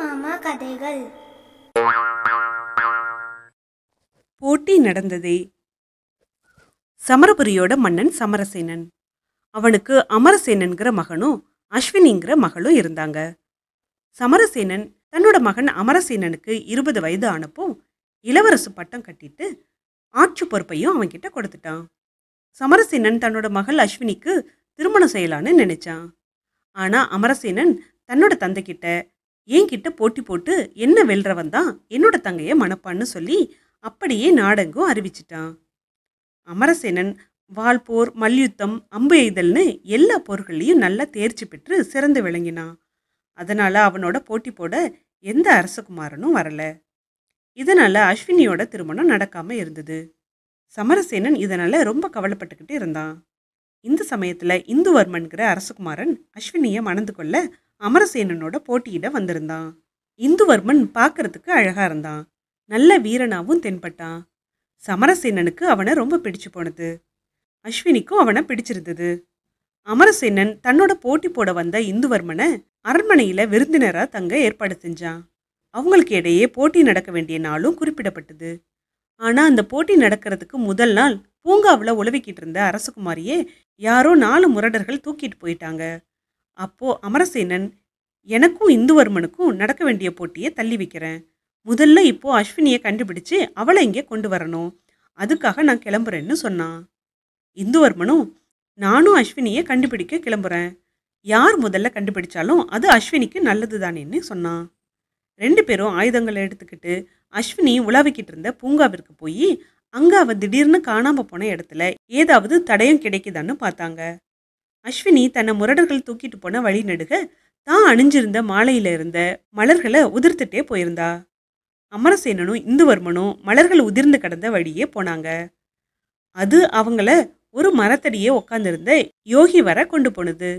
மாமா கதைகள் போட்டி நடந்ததே சமரபுரியோட மன்னன் சமரசேனன் அவனுக்கு அமரசேனன்கிற மகனும் அஸ்வினிங்கிற மகளும் இருந்தாங்க சமரசேனன் தன்னோட மகன் அமரசேனனுக்கு இருபது வயது ஆனப்போ இளவரசு பட்டம் கட்டிட்டு ஆட்சி பொறுப்பையும் அவன்கிட்ட கொடுத்துட்டான் சமரசேனன் தன்னோட மகள் அஸ்வினிக்கு திருமணம் செய்யலான்னு நினைச்சான் ஆனால் அமரசேனன் தன்னோட தந்தைக்கிட்ட என்கிட்ட போட்டி போட்டு என்ன வெல்றவன் தான் என்னோட தங்கைய மணப்பான்னு சொல்லி அப்படியே நாடெங்கும் அறிவிச்சிட்டான் அமரசேனன் வால் போர் மல்யுத்தம் அம்பு எய்தல்னு எல்லா போர்களையும் நல்லா தேர்ச்சி பெற்று சிறந்து விளங்கினான் அதனால் அவனோட போட்டி போட எந்த அரசகுமாரனும் வரல இதனால் அஸ்வினியோட திருமணம் நடக்காமல் இருந்தது சமரசேனன் இதனால் ரொம்ப கவலைப்பட்டுக்கிட்டே இருந்தான் இந்த சமயத்தில் இந்துவர்மன்கிற அரசகுமாரன் அஸ்வினியை மணந்து கொள்ள அமரசேனனோட போட்டியிட வந்திருந்தான் இந்துவர்மன் பார்க்கறதுக்கு அழகாக இருந்தான் நல்ல வீரனாவும் தென்பட்டான் சமரசேனனுக்கு அவனை ரொம்ப பிடிச்சு போனது அஸ்வினிக்கும் அவனை பிடிச்சிருந்தது அமரசேனன் தன்னோட போட்டி போட வந்த இந்துவர்மனை அரண்மனையில் விருந்தினராக தங்க ஏற்பாடு செஞ்சான் அவங்களுக்கு இடையே போட்டி நடக்க வேண்டிய நாளும் குறிப்பிடப்பட்டது ஆனால் அந்த போட்டி நடக்கிறதுக்கு முதல் நாள் பூங்காவில் உழவிக்கிட்டு இருந்த அரசகுமாரியே யாரோ நாலு முரடர்கள் தூக்கிட்டு போயிட்டாங்க அப்போ அமரசேனன் எனக்கும் இந்துவர்மனுக்கும் நடக்க வேண்டிய போட்டியை தள்ளி வைக்கிறேன் முதல்ல இப்போ அஸ்வினியை கண்டுபிடிச்சு அவளை இங்கே கொண்டு வரணும் அதுக்காக நான் கிளம்புறேன்னு சொன்னான் இந்துவர்மனும் நானும் அஸ்வினியை கண்டுபிடிக்க கிளம்புறேன் யார் முதல்ல கண்டுபிடிச்சாலும் அது அஸ்வினிக்கு நல்லது தானேன்னு சொன்னான் ரெண்டு பேரும் ஆயுதங்களை எடுத்துக்கிட்டு அஸ்வினி உலாவிக்கிட்டு இருந்த பூங்காவிற்கு போய் அங்கே அவள் திடீர்னு காணாமல் போன இடத்துல ஏதாவது தடயம் கிடைக்குதான்னு பார்த்தாங்க அஸ்வினி தன்னை முரடர்கள் தூக்கிட்டு போன வழி நடுக தான் அணிஞ்சிருந்த மாலையில இருந்த மலர்களை உதிர்த்துட்டே போயிருந்தா அமரசேனனும் இந்துவர்மனும் மலர்கள் உதிர்ந்து கடந்த வழியே போனாங்க அது அவங்கள ஒரு மரத்தடியே உட்காந்துருந்த யோகி வர கொண்டு போனது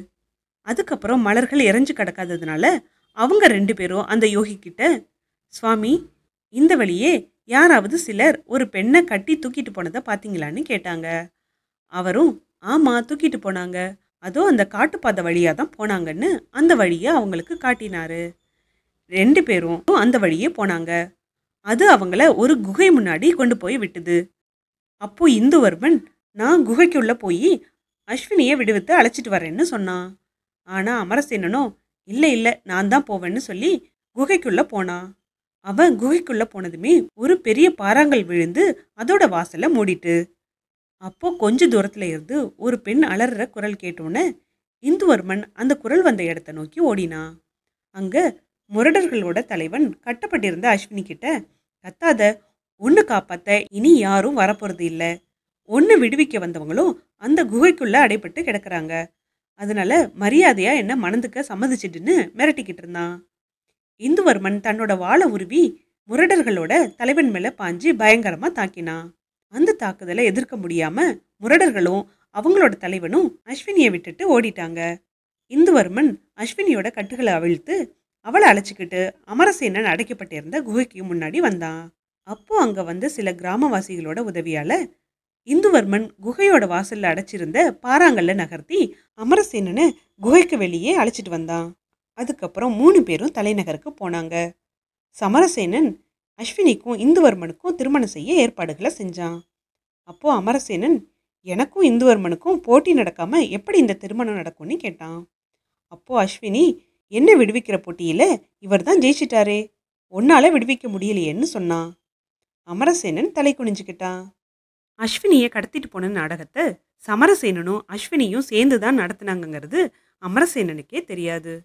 அதுக்கப்புறம் மலர்கள் இறைஞ்சு கிடக்காததுனால அவங்க ரெண்டு பேரும் அந்த யோகி கிட்ட சுவாமி இந்த வழியே யாராவது சிலர் ஒரு பெண்ணை கட்டி தூக்கிட்டு போனதை பார்த்தீங்களான்னு கேட்டாங்க அவரும் ஆமாம் தூக்கிட்டு போனாங்க அதோ அந்த காட்டுப்பாதை வழியாக தான் போனாங்கன்னு அந்த வழியை அவங்களுக்கு காட்டினாரு ரெண்டு பேரும் அந்த வழியே போனாங்க அது அவங்கள ஒரு குகை முன்னாடி கொண்டு போய் விட்டுது அப்போ இந்துவர்மன் நான் குகைக்குள்ளே போய் அஸ்வினியை விடுவித்து அழைச்சிட்டு வரேன்னு சொன்னான் ஆனால் அமரசேனனோ இல்லை இல்லை நான் தான் போவேன்னு சொல்லி குகைக்குள்ளே போனான் அவன் குகைக்குள்ளே போனதுமே ஒரு பெரிய பாறாங்கல் விழுந்து அதோட வாசலை மூடிட்டு அப்போ கொஞ்ச தூரத்தில் இருந்து ஒரு பெண் அலறுற குரல் கேட்டோன்னே இந்துவர்மன் அந்த குரல் வந்த இடத்த நோக்கி ஓடினா அங்கே முரடர்களோட தலைவன் கட்டப்பட்டிருந்த அஸ்வினி கிட்ட கத்தாத ஒன்று காப்பாத்த இனி யாரும் வரப்போறது இல்லை ஒன்று விடுவிக்க வந்தவங்களும் அந்த குகைக்குள்ளே அடைப்பட்டு கிடக்குறாங்க அதனால மரியாதையா என்ன மணந்துக்க சம்மதிச்சிட்டுன்னு மிரட்டிக்கிட்டு இருந்தான் இந்துவர்மன் தன்னோட வாழை உருவி முரடர்களோட தலைவன் மேலே பாஞ்சு பயங்கரமாக தாக்கினான் அந்த தாக்குதலை எதிர்க்க முடியாம முரடர்களும் அவங்களோட தலைவனும் அஸ்வினியை விட்டுட்டு ஓடிட்டாங்க இந்துவர்மன் அஸ்வினியோட கட்டுகளை அவிழ்த்து அவளை அழைச்சிக்கிட்டு அமரசேனன் அடைக்கப்பட்டிருந்த குகைக்கு முன்னாடி வந்தான் அப்போ அங்க வந்து சில கிராமவாசிகளோட உதவியால இந்துவர்மன் குகையோட வாசல்ல அடைச்சிருந்த பாறாங்கல்ல நகர்த்தி அமரசேனனை குகைக்கு வெளியே அழைச்சிட்டு வந்தான் அதுக்கப்புறம் மூணு பேரும் தலைநகருக்கு போனாங்க சமரசேனன் அஸ்வினிக்கும் இந்துவர்மனுக்கும் திருமணம் செய்ய ஏற்பாடுகளை செஞ்சான் அப்போது அமரசேனன் எனக்கும் இந்துவர்மனுக்கும் போட்டி நடக்காமல் எப்படி இந்த திருமணம் நடக்கும்னு கேட்டான் அப்போது அஸ்வினி என்ன விடுவிக்கிற போட்டியில் இவர் தான் ஜெயிச்சிட்டாரே ஒன்னால் விடுவிக்க முடியலையேன்னு சொன்னான் அமரசேனன் தலை குனிஞ்சுக்கிட்டான் அஸ்வினியை கடத்திட்டு போன நாடகத்தை சமரசேனனும் அஸ்வினியும் சேர்ந்து தான் நடத்தினாங்கங்கிறது அமரசேனனுக்கே தெரியாது